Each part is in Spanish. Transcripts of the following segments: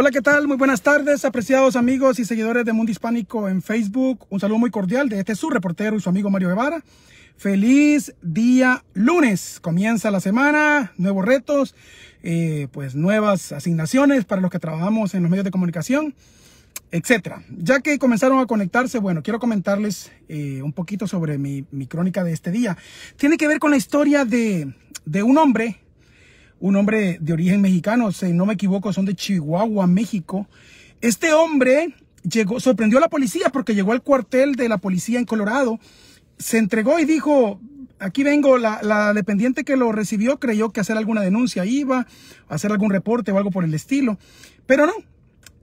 Hola, ¿qué tal? Muy buenas tardes, apreciados amigos y seguidores de Mundo Hispánico en Facebook. Un saludo muy cordial de este su reportero y su amigo Mario Guevara. Feliz día lunes. Comienza la semana, nuevos retos, eh, pues nuevas asignaciones para los que trabajamos en los medios de comunicación, etc. Ya que comenzaron a conectarse, bueno, quiero comentarles eh, un poquito sobre mi, mi, crónica de este día. Tiene que ver con la historia de, de un hombre un hombre de origen mexicano, si no me equivoco, son de Chihuahua, México. Este hombre llegó, sorprendió a la policía porque llegó al cuartel de la policía en Colorado, se entregó y dijo, aquí vengo, la, la dependiente que lo recibió creyó que hacer alguna denuncia iba, hacer algún reporte o algo por el estilo, pero no,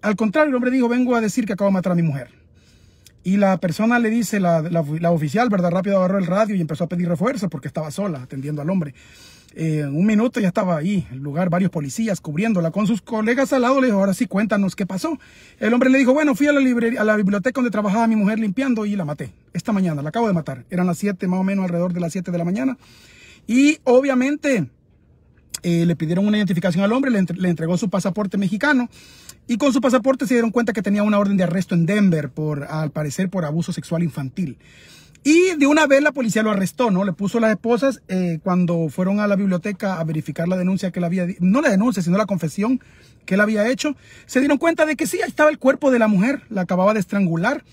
al contrario, el hombre dijo, vengo a decir que acabo de matar a mi mujer. Y la persona le dice, la, oficial, ¿verdad? Rápido agarró el radio y empezó a pedir refuerzo porque estaba sola atendiendo al hombre. Eh, un minuto ya estaba ahí, el lugar, varios policías cubriéndola. Con sus colegas al lado le dijo, ahora sí, cuéntanos qué pasó. El hombre le dijo, bueno, fui a la, librería, a la biblioteca donde trabajaba mi mujer limpiando y la maté. Esta mañana, la acabo de matar. Eran las 7, más o menos alrededor de las 7 de la mañana. Y obviamente eh, le pidieron una identificación al hombre, le, entregó su pasaporte mexicano y con su pasaporte se dieron cuenta que tenía una orden de arresto en Denver, por, al parecer por abuso sexual infantil. Y de una vez la policía lo arrestó, ¿no? Le puso las esposas eh, cuando fueron a la biblioteca a verificar la denuncia que él había, no la denuncia, sino la confesión que él había hecho. Se dieron cuenta de que sí, ahí estaba el cuerpo de la mujer, la acababa de estrangular.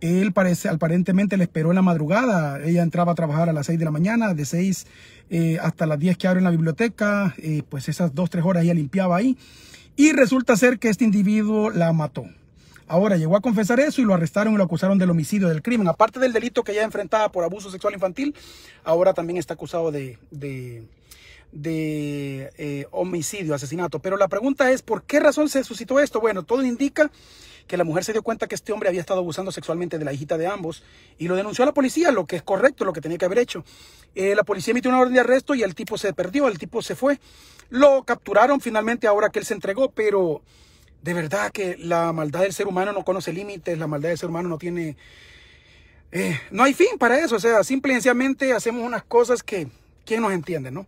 Él parece, aparentemente le esperó en la madrugada. Ella entraba a trabajar a las 6 de la mañana, de 6 eh, hasta las 10 que en la biblioteca. Eh, pues esas 2, 3 horas ella limpiaba ahí. Y resulta ser que este individuo la mató. Ahora llegó a confesar eso y lo arrestaron y lo acusaron del homicidio, del crimen. Aparte del delito que ella enfrentaba por abuso sexual infantil, ahora también está acusado de de eh, homicidio, asesinato. Pero la pregunta es, ¿por qué razón se suscitó esto? Bueno, todo indica que la mujer se dio cuenta que este hombre había estado abusando sexualmente de la hijita de ambos y lo denunció a la policía, lo que es correcto, lo que tenía que haber hecho. Eh, la policía emitió una orden de arresto y el tipo se perdió, el tipo se fue. Lo capturaron finalmente ahora que él se entregó, pero de verdad que la maldad del ser humano no conoce límites, la maldad del ser humano no tiene... Eh, no hay fin para eso, o sea, simple y sencillamente hacemos unas cosas que, ¿quién nos entiende, no?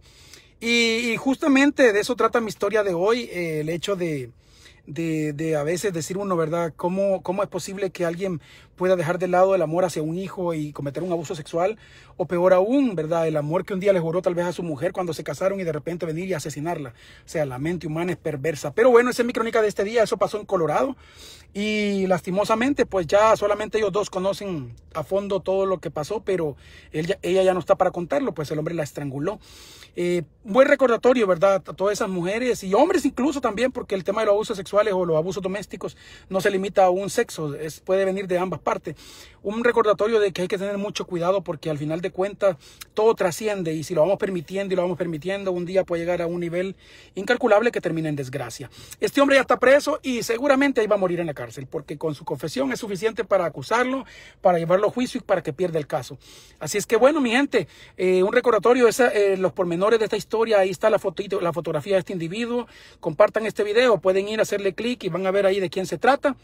Y, justamente de eso trata mi historia de hoy, eh, el hecho de, de, a veces decir uno, ¿verdad? ¿Cómo, ¿Cómo es posible que alguien pueda dejar de lado el amor hacia un hijo y cometer un abuso sexual, o peor aún, ¿verdad? El amor que un día le juró tal vez a su mujer cuando se casaron y de repente venir y asesinarla. O sea, la mente humana es perversa. Pero bueno, esa es mi crónica de este día, eso pasó en Colorado y lastimosamente pues ya solamente ellos dos conocen a fondo todo lo que pasó, pero ella ya no está para contarlo, pues el hombre la estranguló. Eh, buen recordatorio, ¿verdad? A todas esas mujeres y hombres incluso también, porque el tema de los abusos sexuales o los abusos domésticos no se limita a un sexo, es, puede venir de ambas parte, un recordatorio de que hay que tener mucho cuidado porque al final de cuentas todo trasciende y si lo vamos permitiendo y lo vamos permitiendo, un día puede llegar a un nivel incalculable que termina en desgracia. Este hombre ya está preso y seguramente ahí va a morir en la cárcel porque con su confesión es suficiente para acusarlo, para llevarlo a juicio y para que pierda el caso. Así es que bueno, mi gente, eh, un recordatorio, es eh, los pormenores de esta historia, ahí está la, fotito, la fotografía de este individuo. Compartan este video, pueden ir a hacerle clic y van a ver ahí de quién se trata.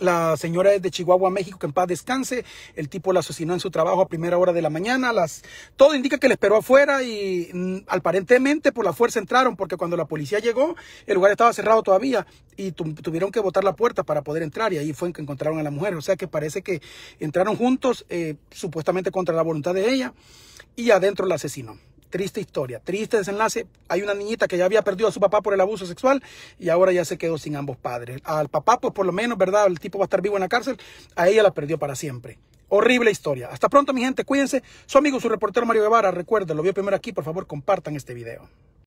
La señora es de Chihuahua, México, que en paz descanse. El tipo la asesinó en su trabajo a primera hora de la mañana. Las... Todo indica que le esperó afuera y mm, aparentemente por la fuerza entraron porque cuando la policía llegó el lugar estaba cerrado todavía y tuvieron que botar la puerta para poder entrar y ahí fue en que encontraron a la mujer. O sea que parece que entraron juntos eh, supuestamente contra la voluntad de ella y adentro la asesinó. Triste historia, triste desenlace. Hay una niñita que ya había perdido a su papá por el abuso sexual y ahora ya se quedó sin ambos padres. Al papá, pues por lo menos, ¿verdad? El tipo va a estar vivo en la cárcel. A ella la perdió para siempre. Horrible historia. Hasta pronto, mi gente. Cuídense. Su amigo, su reportero Mario Guevara. Recuerden, lo vio primero aquí. Por favor, compartan este video.